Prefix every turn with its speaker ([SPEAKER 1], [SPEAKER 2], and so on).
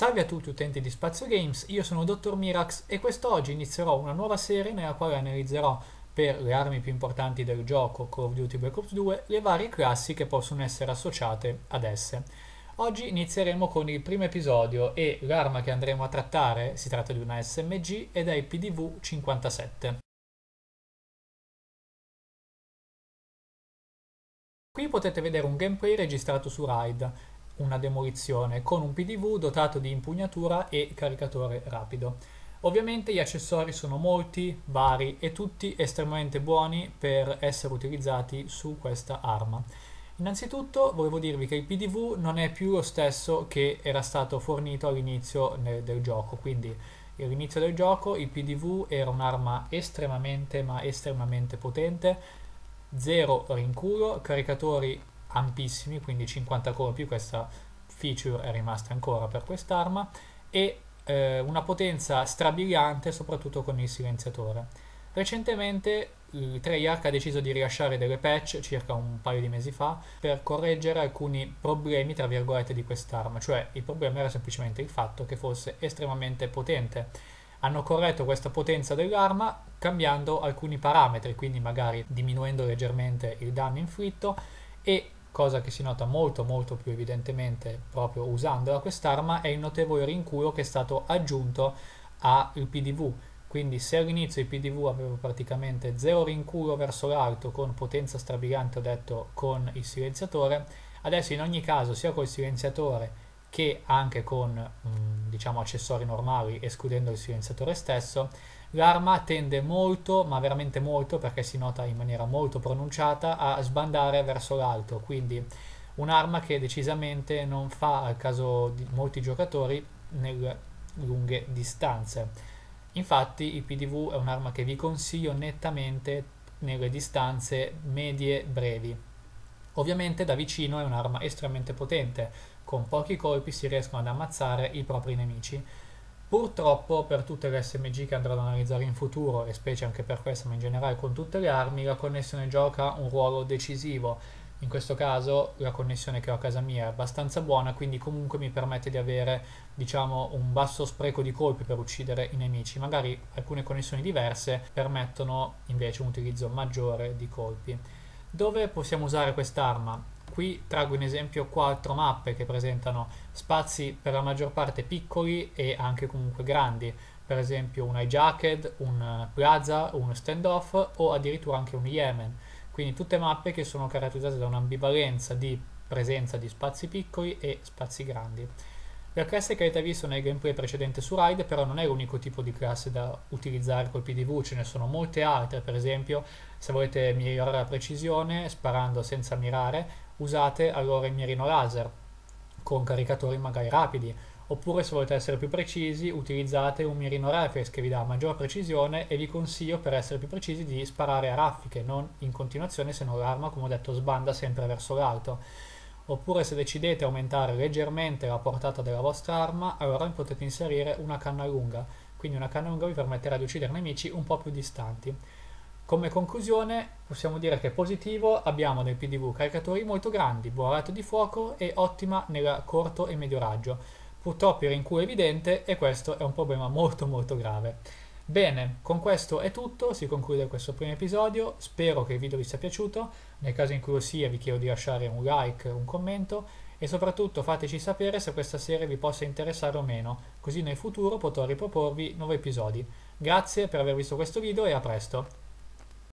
[SPEAKER 1] Salve a tutti utenti di Spazio Games, io sono Dottor Mirax e quest'oggi inizierò una nuova serie nella quale analizzerò per le armi più importanti del gioco Call of Duty Black Ops 2 le varie classi che possono essere associate ad esse. Oggi inizieremo con il primo episodio e l'arma che andremo a trattare si tratta di una SMG ed è il PDV 57. Qui potete vedere un gameplay registrato su Raid una demolizione con un PDV dotato di impugnatura e caricatore rapido. Ovviamente gli accessori sono molti, vari e tutti estremamente buoni per essere utilizzati su questa arma. Innanzitutto volevo dirvi che il PDV non è più lo stesso che era stato fornito all'inizio eh, del gioco, quindi all'inizio del gioco il PDV era un'arma estremamente ma estremamente potente, zero rinculo, caricatori ampissimi, quindi 50 colpi, questa feature è rimasta ancora per quest'arma, e eh, una potenza strabiliante soprattutto con il silenziatore. Recentemente il Treyarch ha deciso di rilasciare delle patch circa un paio di mesi fa per correggere alcuni problemi tra virgolette di quest'arma, cioè il problema era semplicemente il fatto che fosse estremamente potente. Hanno corretto questa potenza dell'arma cambiando alcuni parametri, quindi magari diminuendo leggermente il danno inflitto e cosa che si nota molto molto più evidentemente proprio usandola quest'arma è il notevole rincuro che è stato aggiunto al PDV quindi se all'inizio il PDV avevo praticamente zero rinculo verso l'alto con potenza strabiliante ho detto con il silenziatore adesso in ogni caso sia col silenziatore che anche con mh, mm, diciamo accessori normali escludendo il silenziatore stesso l'arma tende molto ma veramente molto perché si nota in maniera molto pronunciata a sbandare verso l'alto quindi un'arma che decisamente non fa al caso di molti giocatori nelle lunghe distanze infatti il PDV è un'arma che vi consiglio nettamente nelle distanze medie brevi Ovviamente da vicino è un'arma estremamente potente, con pochi colpi si riescono ad ammazzare i propri nemici. Purtroppo per tutte le SMG che andrò ad analizzare in futuro, e specie anche per questa ma in generale con tutte le armi, la connessione gioca un ruolo decisivo. In questo caso la connessione che ho a casa mia è abbastanza buona, quindi comunque mi permette di avere diciamo, un basso spreco di colpi per uccidere i nemici. Magari alcune connessioni diverse permettono invece un utilizzo maggiore di colpi. Dove possiamo usare quest'arma? Qui traggo in esempio quattro mappe che presentano spazi per la maggior parte piccoli e anche comunque grandi, per esempio un hijacked, un plaza, uno standoff o addirittura anche un Yemen. Quindi tutte mappe che sono caratterizzate da un'ambivalenza di presenza di spazi piccoli e spazi grandi. La classe che avete visto nel gameplay precedente su Ride però non è l'unico tipo di classe da utilizzare col PDV, ce ne sono molte altre, per esempio se volete migliorare la precisione sparando senza mirare usate allora il mirino laser con caricatori magari rapidi, oppure se volete essere più precisi utilizzate un mirino reflex che vi dà maggior precisione e vi consiglio per essere più precisi di sparare a raffiche, non in continuazione se non l'arma come ho detto sbanda sempre verso l'alto oppure se decidete aumentare leggermente la portata della vostra arma, allora potete inserire una canna lunga, quindi una canna lunga vi permetterà di uccidere nemici un po' più distanti. Come conclusione possiamo dire che è positivo abbiamo nel PDV caricatori molto grandi, buon rato di fuoco e ottima nel corto e medio raggio. Purtroppo il rinculo è evidente e questo è un problema molto molto grave. Bene, con questo è tutto, si conclude questo primo episodio, spero che il video vi sia piaciuto, nel caso in cui lo sia vi chiedo di lasciare un like, un commento e soprattutto fateci sapere se questa serie vi possa interessare o meno, così nel futuro potrò riproporvi nuovi episodi. Grazie per aver visto questo video e a presto!